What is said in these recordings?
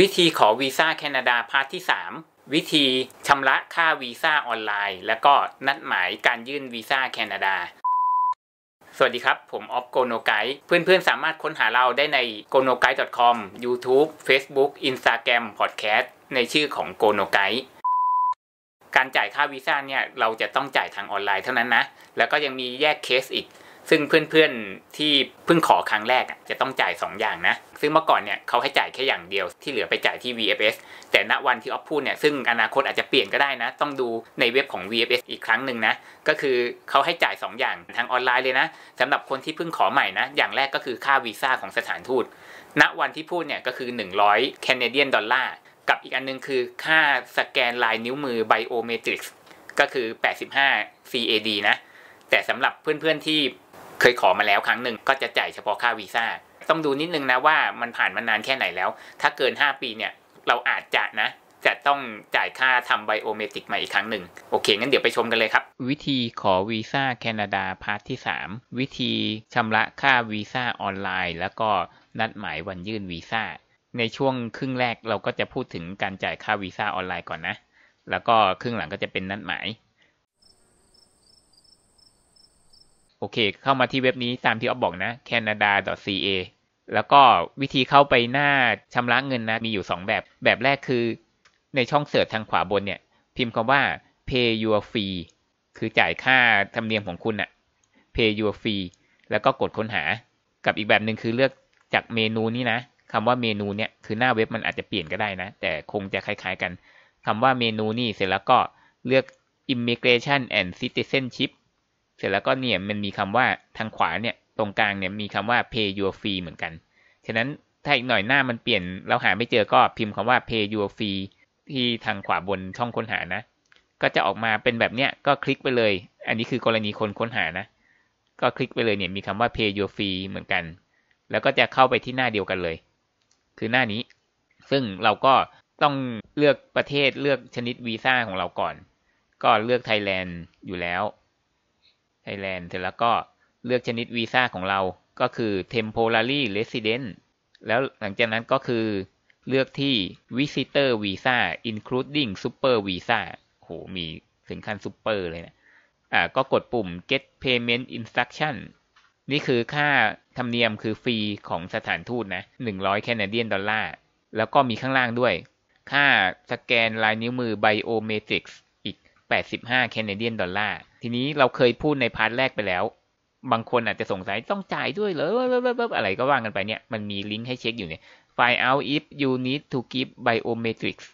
วิธีขอวีซ่าแคนาดาพาร์ทที่ 3 วิธีชำระค่าวีซ่าออนไลน์ และก็นัดหมายการยื่นวีซ่าแคนาดาสวัสดีครับ ผมออฟโกโนไกด์เพื่อนๆสามารถค้นหาเราได้ใน g o n o g u i d e c o m YouTube Facebook Instagram Podcast ในชื่อของ g o n o g u i d e การจ่ายค่าวีซ่าเนี่ยเราจะต้องจ่ายทางออนไลน์เท่านั้นนะ แล้วก็ยังมีแยกเคสอีกซึ่งเพื่อนๆที่เพิ่งขอครั้งแรกจะต้องจ่าย2อย่างนะ ซึ่งเมื่อก่อนเนี่ยเขาให้จ่ายแค่อย่างเดียวที่เหลือไปจ่ายที่ VFS แต่ณวันที่ออฟพูดเนี่ยซึ่งอนาคตอาจจะเปลี่ยนก็ได้นะ ต้องดูในเว็บของ VFS อีกครั้งหนึ่งนะก็คือเขาให้จ่าย2อย่างทางออนไลน์เลยนะสำหรับคนที่เพิ่งขอใหม่นะอย่างแรกก็คือค่าวีซ่าของสถานทูตณวันที่พูดเนี่ยก็คือ 100แคนาเดียนดอลลาร์กับอีกอันนึงคือค่าสแกนลายนิ้วมือไบโอเมตริกก็คือ85 CAD นะ แต่สำหรับเพื่อนๆที่เคยขอมาแล้วครั้งหนึ่งก็จะจ่ายเฉพาะค่าวีซ่าต้องดูนิดนึงนะว่ามันผ่านมานานแค่ไหนแล้ว ถ้าเกิน 5 ปีเนี่ยเราอาจจะนะ จะต้องจ่ายค่าทำไบโอเมตริกมาอีกครั้งหนึ่งโอเค งั้นเดี๋ยวไปชมกันเลยครับ วิธีขอวีซ่าแคนาดาพาร์ทที่3 วิธีชำระค่าวีซ่าออนไลน์แล้วก็นัดหมายวันยื่นวีซ่าในช่วงครึ่งแรกเราก็จะพูดถึงการจ่ายค่าวีซ่าออนไลน์ก่อนนะแล้วก็ครึ่งหลังก็จะเป็นนัดหมายโอเคเข้ามาที่เว็บนี้ตามที่ออบบอกนะ canada.ca แล้วก็วิธีเข้าไปหน้าชำระเงินนะมีอยู่ 2 แบบ แบบแรกคือในช่องเสิร์ชทางขวาบนเนี่ย พิมพ์คำว่า pay your fee คือจ่ายค่าธรรมเนียมของคุณอะ pay your fee แล้วก็กดค้นหา กับอีกแบบหนึ่งคือเลือกจากเมนูนี้นะคำว่าเมนูเนี่ยคือหน้าเว็บมันอาจจะเปลี่ยนก็ได้นะ แต่คงจะคล้าย ๆกันคำว่าเมนูนี่เสร็จแล้วก็เลือก immigration and citizenship ร็จแล้วก็เนี่ยมันมีคำว่าทางขวาเนี่ยตรงกลางเนี่ยมีคำว่า pay your fee เหมือนกัน ฉะนั้นถ้าอีกหน่อยหน้ามันเปลี่ยน เราหาไม่เจอก็พิมพ์คำว่า pay your fee ที่ทางขวาบนช่องค้นหานะ ก็จะออกมาเป็นแบบเนี้ยก็คลิกไปเลย อันนี้คือกรณีคนค้นหานะ ก็คลิกไปเลยเนี่ยมีคำว่า pay your fee เหมือนกัน แล้วก็จะเข้าไปที่หน้าเดียวกันเลย คือหน้านี้ ซึ่งเราก็ต้องเลือกประเทศเลือกชนิดวีซ่าของเราก่อน ก็เลือกไทยแลนด์อยู่แล้วไทยแลนด์เสร็จแล้วก็เลือกชนิดวีซ่าของเราก็คือ temporary resident แล้วหลังจากนั้นก็คือเลือกที่ visitor visa including super visa โหมีถึงขั้น super เลยนะอ่าก็กดปุ่ม get payment instruction นี่คือค่าธรรมเนียมคือฟรีของสถานทูตนะ100แคนาเดียนดอลลาร์ แล้วก็มีข้างล่างด้วย ค่าสแกนลายนิ้วมือ biometrics 85แคนาเดียนดอลลาร์ทีนี้เราเคยพูดในพาร์ทแรกไปแล้ว บางคนอาจจะสงสัยต้องจ่ายด้วยเหรอ อะไรก็ว่างกันไปเนี่ย มันมีลิงก์ให้เช็คอยู่เนี่ย find out if you need to give biometrics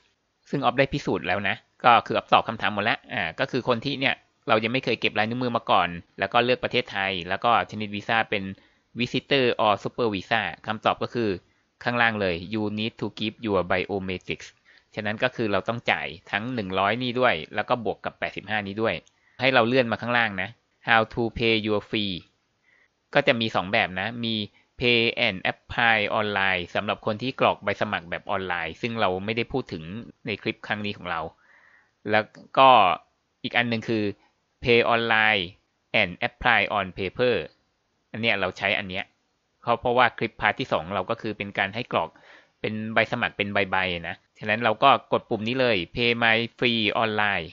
ซึ่งออฟได้พิสูจน์แล้วนะ ก็คืออตอบคำถามหมดแล้วอ่า ก็คือคนที่เนี่ย เรายังไม่เคยเก็บลายนิ้วมือมาก่อน แล้วก็เลือกประเทศไทย แล้วก็ชนิดวีซ่าเป็น visitor or super visa คำตอบก็คือข้างล่างเลย you need to give your biometrics ฉะนั้นก็คือเราต้องจ่ายทั้ง 100 นี่ด้วย แล้วก็บวกกับ 85 นี้ด้วย ให้เราเลื่อนมาข้างล่างนะ how to pay your fee ก็จะมี 2 แบบนะ มี pay and apply online สำหรับคนที่กรอกใบสมัครแบบออนไลน์ ซึ่งเราไม่ได้พูดถึงในคลิปครั้งนี้ของเรา แล้วก็อีกอันหนึ่งคือ pay online and apply on paper อันเนี้ยเราใช้อันเนี้ยเพราะเพราะว่าคลิปพาร์ทที่2เราก็คือเป็นการให้กรอกเป็นใบสมัครเป็นใบๆนะฉะนั้นเราก็กดปุ่มนี้เลย Pay My Free Online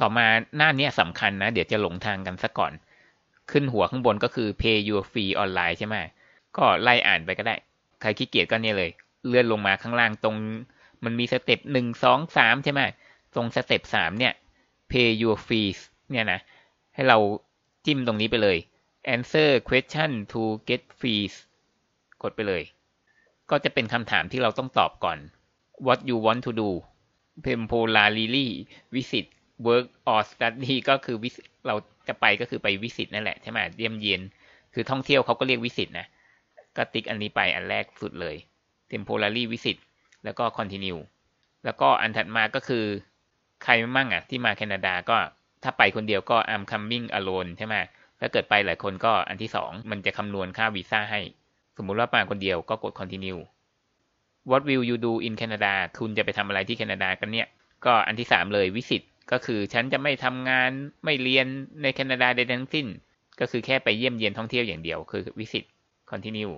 ต่อมาหน้านี้สำคัญนะ เดี๋ยวจะหลงทางกันซะก่อน ขึ้นหัวข้างบนก็คือ Pay Your Fee r Online ใช่ไหมก็ไล่อ่านไปก็ได้ ใครขี้เกียจก็เนี่ยเลย เลื่อนลงมาข้างล่างตรงมันมีสเต็ปหนึ่งสองสามใช่ไหมตรงสเต็ปสามเนี่ย Pay Your Fees เนี่ยนะ ให้เราจิ้มตรงนี้ไปเลย Answer Question to Get f r e e กดไปเลย ก็จะเป็นคำถามที่เราต้องตอบก่อน what you want to do temporarily visit work or study ก็คือวิเราจะไปก็คือไปวิสิตนั่นแหละใช่ไหมเยี่ยมเยียนคือท่องเที่ยวเขาก็เรียกวิสิตนะ ก็ติ๊กอันนี้ไปอันแรกสุดเลย temporary visit แล้วก็ continue แล้วก็อันถัดมาก็คือ ใครมั่งอ่ะที่มาแคนาดาก็ถ้าไปคนเดียวก็ I'm coming alone ใช่ไหมถ้าเกิดไปหลายคนก็อันที่สอง มันจะคำนวณค่าวีซ่าให้ สมมุติว่ามาคนเดียวก็กด continue what will you do in Canada คุณจะไปทำอะไรที่แคนาดากันเนี่ย ก็อันที่สามเลยวิสิตก็คือฉันจะไม่ทำงานไม่เรียนในแคนาดาใดทั้งสิ้น ก็คือแค่ไปเยี่ยมเยียนท่องเที่ยวอย่างเดียวคือวิสิต continue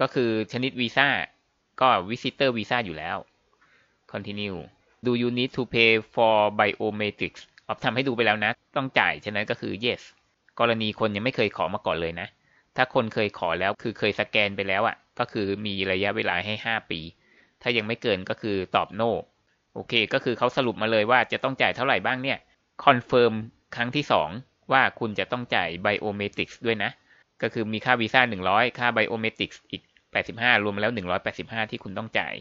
ก็คือชนิดวีซ่าก็วิสิเตอร์วีซ่าอยู่แล้ว continue do you need to pay for biometrics ออฟทำให้ดูไปแล้วนะ ต้องจ่ายฉะนั้นก็คือ yes กรณีคนยังไม่เคยขอมาก่อนเลยนะ ถ้าคนเคยขอแล้วคือเคยสแกนไปแล้วอะ่ะก็คือมีระยะเวลาให้ 5 ปี ถ้ายังไม่เกินก็คือตอบโน โอเค ก็คือเขาสรุปมาเลยว่าจะต้องจ่ายเท่าไหร่บ้างเนี่ย คอนเฟิร์มครั้งที่ 2 ว่าคุณจะต้องจ่ายไบโอเมตริกส์ด้วยนะ ก็คือมีค่าวีซ่า 100 ค่าไบโอเมตริกส์อีก 85 รวมแล้ว 185 ที่คุณต้องจ่าย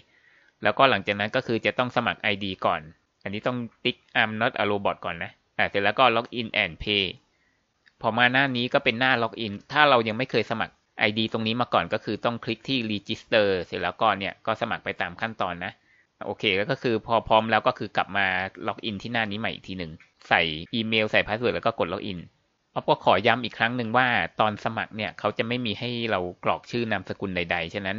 แล้วก็หลังจากนั้นก็คือจะต้องสมัคร ID ก่อน อันนี้ต้องติ๊ก I'm not a robot ก่อนนะอ่าเสร็จแล้วก็ log in and pay พอมาหน้านี้ก็เป็นหน้า log in ถ้าเรายังไม่เคยสมัคร ID ตรงนี้มาก่อนก็คือต้องคลิกที่ register เสร็จแล้วก็เนี่ยก็สมัครไปตามขั้นตอนนะ โอเคแล้วก็คือพอพร้อมแล้วก็คือกลับมาล็อกอินที่หน้านี้ใหม่อีกทีหนึ่งใส่อีเมลใส่พาสเวิร์ดแล้วก็กดล็อกอินอ๊อฟก็ขอย้ำอีกครั้งหนึ่งว่า ตอนสมัครเนี่ยเขาจะไม่มีให้เรากรอกชื่อนามสกุลใดๆ ฉะนั้น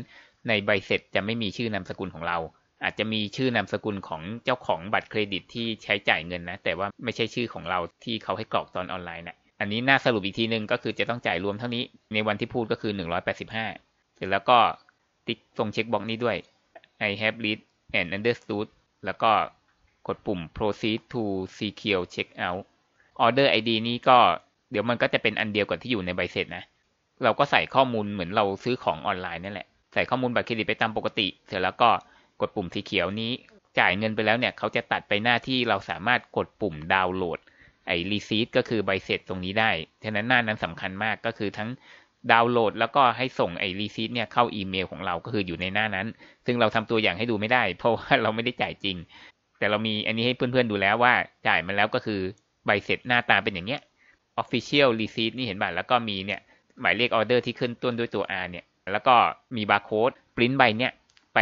ในใบเสร็จจะไม่มีชื่อนามสกุลของเรา อาจจะมีชื่อนามสกุลของเจ้าของบัตรเครดิตที่ใช้จ่ายเงินนะ แต่ว่าไม่ใช่ชื่อของเราที่เขาให้กรอกตอนออนไลน์นะอันนี้น่าสรุปอีกทีหนึ่งก็คือจะต้องจ่ายรวมเท่านี้ในวันที่พูดก็คือหนึ่งร้อยแปดสิบห้าเสร็จแล้วก็ติ๊กตรงเช็คบ็อกนี้ด้วย I have read and understood แล้วก็กดปุ่ม proceed to secure checkout order ID นี้ก็เดี๋ยวมันก็จะเป็นอันเดียวกับที่อยู่ในใบเสร็จนะเราก็ใส่ข้อมูลเหมือนเราซื้อของออนไลน์นั่นแหละ ใส่ข้อมูลบัตรเครดิตไปตามปกติ เสร็จแล้วก็กดปุ่มสีเขียวนี้ จ่ายเงินไปแล้วเนี่ยเขาจะตัดไปหน้าที่เราสามารถกดปุ่มดาวน์โหลดไอ้รีซีทก็คือใบเสร็จตรงนี้ได้ ฉะนั้นหน้านั้นสำคัญมากก็คือทั้งดาวน์โหลด แล้วก็ให้ส่งไอ้รีซีทเนี่ยเข้าอีเมลของเรา ก็คืออยู่ในหน้านั้น ซึ่งเราทำตัวอย่างให้ดูไม่ได้ เพราะว่าเราไม่ได้จ่ายจริง แต่เรามีอันนี้ให้เพื่อนๆดูแล้วว่า จ่ายมาแล้วก็คือใบเสร็จหน้าตาเป็นอย่างเงี้ย Official Receipt นี่เห็นบัตรแล้วก็มีเนี่ยหมายเลขออเดอร์ที่ขึ้นต้นด้วยตัว R เนี่ย แล้วก็มีบาร์โค้ดปริ้นใบเนี่ยไป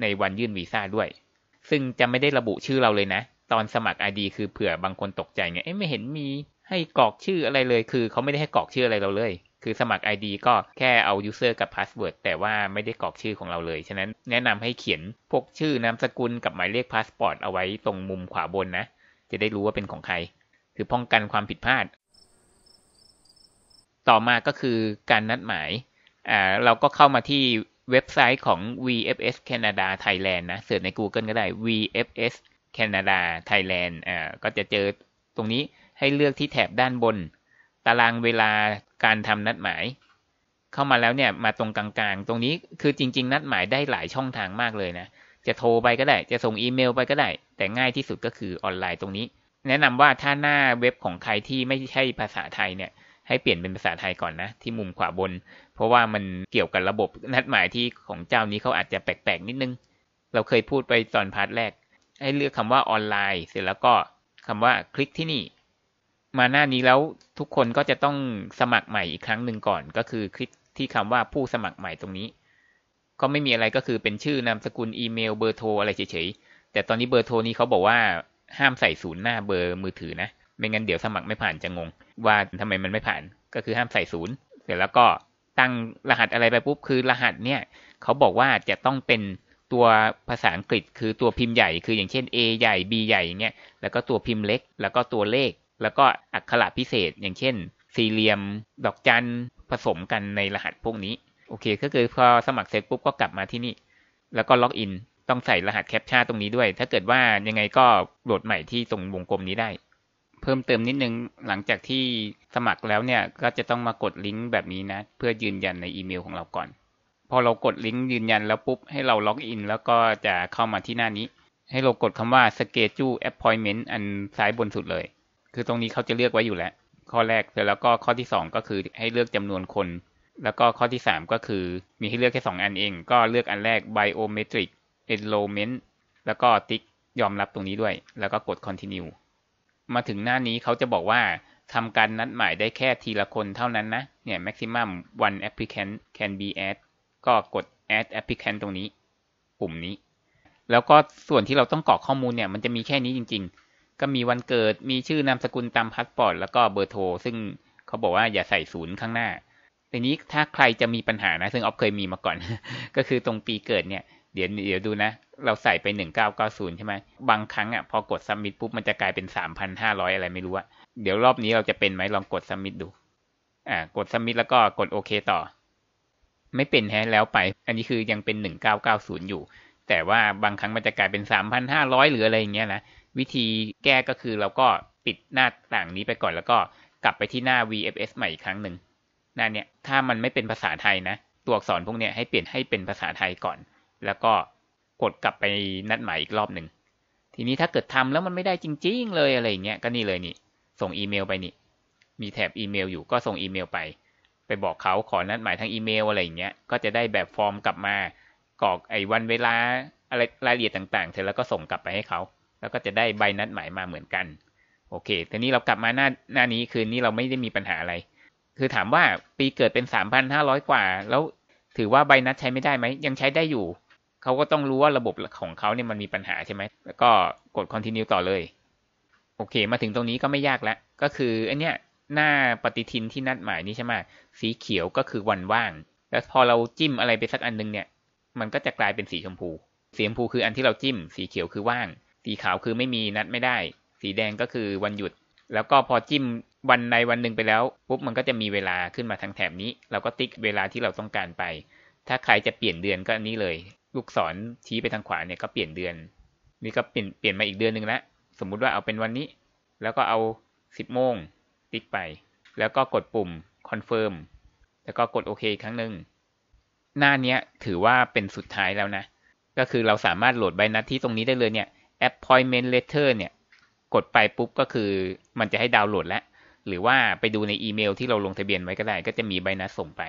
ในวันยื่นวีซ่าด้วย ซึ่งจะไม่ได้ระบุชื่อเราเลยนะตอนสมัคร ID คือเผื่อบางคนตกใจไง เอ้ไม่เห็นมีให้กรอกชื่ออะไรเลย คือเขาไม่ได้ให้กรอกชื่ออะไรเราเลย คือสมัคร ID ก็แค่เอา user กับ password แต่ว่าไม่ได้กรอกชื่อของเราเลย ฉะนั้นแนะนำให้เขียนพวกชื่อนามสกุลกับหมายเลขพาสปอร์ตเอาไว้ตรงมุมขวาบนนะ จะได้รู้ว่าเป็นของใคร คือป้องกันความผิดพลาด ต่อมาก็คือการนัดหมาย อ่าเราก็เข้ามาที่เว็บไซต์ของ VFS Canada Thailand นะ เสิร์ชใน Google ก็ได้ VFS แคนาดา ไทยแลนด์อ่าก็จะเจอตรงนี้ ให้เลือกที่แถบด้านบน ตารางเวลาการทำนัดหมาย เข้ามาแล้วเนี่ย มาตรงกลาง ๆ ตรงนี้ คือจริง ๆ นัดหมายได้หลายช่องทางมากเลยนะ จะโทรไปก็ได้ จะส่งอีเมลไปก็ได้ แต่ง่ายที่สุดก็คือออนไลน์ตรงนี้ แนะนำว่าถ้าหน้าเว็บของใครที่ไม่ใช่ภาษาไทยเนี่ย ให้เปลี่ยนเป็นภาษาไทยก่อนนะที่มุมขวาบน เพราะว่ามันเกี่ยวกับระบบนัดหมายที่ของเจ้านี้เขาอาจจะแปลกๆ นิดนึง เราเคยพูดไปตอนพาร์ทแรกให้เลือกคำว่าออนไลน์ เสร็จแล้วก็คำว่าคลิกที่นี่ มาหน้านี้แล้วทุกคนก็จะต้องสมัครใหม่อีกครั้งหนึ่งก่อน ก็คือคลิกที่คำว่าผู้สมัครใหม่ตรงนี้ ก็ไม่มีอะไรก็คือเป็นชื่อนามสกุลอีเมลเบอร์โทรอะไรเฉยๆแต่ตอนนี้เบอร์โทรนี้เขาบอกว่า ห้ามใส่ศูนย์หน้าเบอร์มือถือนะไม่งั้นเดี๋ยวสมัครไม่ผ่านจะงงว่าทำไมมันไม่ผ่าน ก็คือห้ามใส่ศูนย์เสร็จแล้วก็ตั้งรหัสอะไรไปปุ๊บคือ รหัสเนี่ยเขาบอกว่าจะต้องเป็นตัวภาษาอังกฤษคือตัวพิมพ์ใหญ่ คืออย่างเช่น A ใหญ่ B ใหญ่อย่างเงี้ย แล้วก็ตัวพิมพ์เล็ก แล้วก็ตัวเลข แล้วก็อักขระพิเศษอย่างเช่นสี่เหลี่ยม ดอกจันผสมกันในรหัสพวกนี้ โอเค ก็คือพอสมัครเสร็จปุ๊บก็กลับมาที่นี่ แล้วก็ล็อกอิน ต้องใส่รหัสแคปชั่นตรงนี้ด้วย ถ้าเกิดว่ายังไงก็โหลดใหม่ที่ตรงวงกลมนี้ได้ เพิ่มเติมนิดนึงหลังจากที่สมัครแล้วเนี่ยก็จะต้องมากดลิงก์แบบนี้นะ เพื่อยืนยันในอีเมลของเราก่อนพอเรากดลิงก์ยืนยันแล้วปุ๊บให้เราล็อกอิน แล้วก็จะเข้ามาที่หน้านี้ ให้เรากดคำว่า schedule appointment อันซ้ายบนสุดเลย คือตรงนี้เขาจะเลือกไว้อยู่แล้วข้อแรกเสร็จแล้วก็ข้อที่ 2 ก็คือให้เลือกจำนวนคน แล้วก็ข้อที่ 3 ก็คือมีให้เลือกแค่2 อันเอง ก็เลือกอันแรก biometric enrollment แล้วก็ติ๊ก ยอมรับตรงนี้ด้วย แล้วก็กด continue มาถึงหน้านี้เขาจะบอกว่าทำการนัดหมายได้แค่ทีละคนเท่านั้นนะเนี่ย maximum one applicant can be add ก็กด add applicant ตรงนี้ ปุ่มนี้ แล้วก็ส่วนที่เราต้องกรอกข้อมูลเนี่ยมันจะมีแค่นี้จริงๆ ก็มีวันเกิดมีชื่อนามสกุลตามพาสปอร์ต แล้วก็เบอร์โทร ซึ่งเขาบอกว่าอย่าใส่ศูนย์ข้างหน้าทีนี้ถ้าใครจะมีปัญหานะ ซึ่งออฟเคยมีมาก่อน ก็คือตรงปีเกิดเนี่ย เดี๋ยวเดี๋ยวดูนะ เราใส่ไป 1990ใช่ไหมบางครั้งอ่ะพอกด submit ปุ๊บมันจะกลายเป็น3,500อะไรไม่รู้อะเดี๋ยวรอบนี้เราจะเป็นไหมลองกด submit ดูอ่ากด submit แล้วก็กดโอเคต่อไม่เป็นแฮแล้วไป อันนี้คือยังเป็นหนึ่งเก้าเก้าศูนย์อยู่ แต่ว่าบางครั้งมันจะกลายเป็นสามพันห้าร้อยหรืออะไรอย่างเงี้ยนะวิธีแก้ก็คือเราก็ปิดหน้าต่างนี้ไปก่อนแล้วก็กลับไปที่หน้า VFS ใหม่อีกครั้งหนึ่ง หน้าเนี้ยถ้ามันไม่เป็นภาษาไทยนะ ตัวอักษรพวกเนี้ยให้เปลี่ยนให้เป็นภาษาไทยก่อน แล้วก็กดกลับไปนัดหมายอีกรอบหนึ่ง ทีนี้ถ้าเกิดทำแล้วมันไม่ได้จริง ๆเลยอะไรอย่างเงี้ย ก็นี่เลยนี่ ส่งอีเมลไปนี่ มีแถบอีเมลอยู่ก็ส่งอีเมลไปไปบอกเขาขอนัดหมายทางอีเมลอะไรอย่างเงี้ย ก็จะได้แบบฟอร์มกลับมากรอกไอ้วันเวลาอะไรรายละเอียดต่าง ๆเสร็จแล้วก็ส่งกลับไปให้เขา แล้วก็จะได้ใบนัดหมายมาเหมือนกัน โอเค ทีนี้เรากลับมาหน้าหน้านี้คืนนี้เราไม่ได้มีปัญหาอะไร คือถามว่าปีเกิดเป็นสาามพันห้ร้อยกว่า แล้วถือว่าใบนัดใช้ไม่ได้ไหมยังใช้ได้อยู่เขาก็ต้องรู้ว่าระบบของเขาเนี่ยมันมีปัญหาใช่ไหมแล้วก็กด continue ต่อเลย โอเค มาถึงตรงนี้ก็ไม่ยากแล้ว ก็คืออันเนี้ยหน้าปฏิทินที่นัดหมายนี่ใช่ไหมสีเขียวก็คือวันว่าง แล้วพอเราจิ้มอะไรไปสักอันนึงเนี่ย มันก็จะกลายเป็นสีชมพูสีชมพูคืออันที่เราจิ้ม สีเขียวคือว่าง สีขาวคือไม่มีนัดไม่ได้ สีแดงก็คือวันหยุด แล้วก็พอจิ้มวันในวันหนึ่งไปแล้วปุ๊บมันก็จะมีเวลาขึ้นมาทางแถบนี้ เราก็ติ๊กเวลาที่เราต้องการไป ถ้าใครจะเปลี่ยนเดือนก็อันนี้เลย ลูกศรชี้ไปทางขวาเนี่ยก็เปลี่ยนเดือน นี่ก็เปลี่ยนเปลี่ยนมาอีกเดือนหนึ่งละ สมมุติว่าเอาเป็นวันนี้ แล้วก็เอาสิบโมงิกไปแล้วก็กดปุ่ม confirm แล้วก็กดโอเคครั้งหนึ่งหน้านี้ถือว่าเป็นสุดท้ายแล้วนะ ก็คือเราสามารถโหลดใบนัดที่ตรงนี้ได้เลยเนี่ย appointment letter เนี่ย กดไปปุ๊บก็คือมันจะให้ดาวน์โหลดแล้วหรือว่าไปดูในอีเมลที่เราลงทะเบียนไว้ก็ได้ ก็จะมีใบนัดส่งไป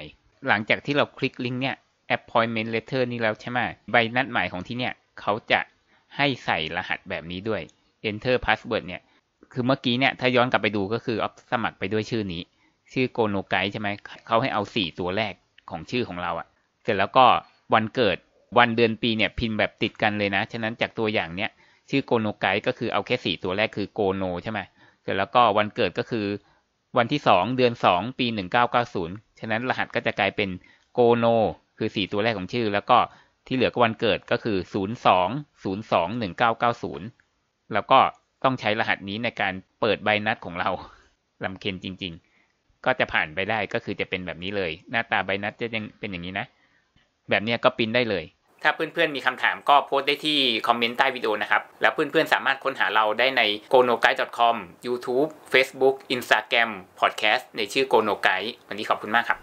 หลังจากที่เราคลิกลิงก์เนี่ย appointment letter นี่แล้วใช่ไหมใบนัดหมายของที่เนี่ยเขาจะให้ใส่รหัสแบบนี้ด้วย enter password เนี่ยคือเมื่อกี้เนี่ย ถ้าย้อนกลับไปดูก็คืออสมัครไปด้วยชื่อนี้ชื่อโกโนไกใช่ไหมเขาให้เอาสี่ตัวแรกของชื่อของเราอะ่ะ เสร็จแล้วก็วันเกิดวันเดือนปีเนี่ยพิมพ์แบบติดกันเลยนะฉะนั้นจากตัวอย่างเนี้ยชื่อโกโนไกก็คือเอาแค่สี่ตัวแรกคือโกโนใช่ไหมเสร็จแล้วก็วันเกิดก็คือวันที่สองเดือนสองปีหนึ่งเก้าเก้าศูนย์ฉะนั้นรหัสก็จะกลายเป็นโกโน คือสี่ตัวแรกของชื่อ แล้วก็ที่เหลือก็วันเกิดก็คือศูนย์สองศูนย์สองหนึ่งเก้าเก้าศูนย์แล้วก็ต้องใช้รหัสนี้ในการเปิดใบนัดของเราลำเคนจริง ๆ ก็จะผ่านไปได้ก็คือจะเป็นแบบนี้เลย หน้าตาใบนัดจะยังเป็นอย่างนี้นะ แบบนี้ก็ปินได้เลย ถ้าเพื่อนๆมีคำถามก็โพสต์ได้ที่คอมเมนต์ใต้วิดีโอนะครับแล้วเพื่อนๆสามารถค้นหาเราได้ใน g o n o g u i d e c o m YouTube Facebook Instagram Podcast ในชื่อ g o n o g u i d e วันนี้ขอบคุณมากครับ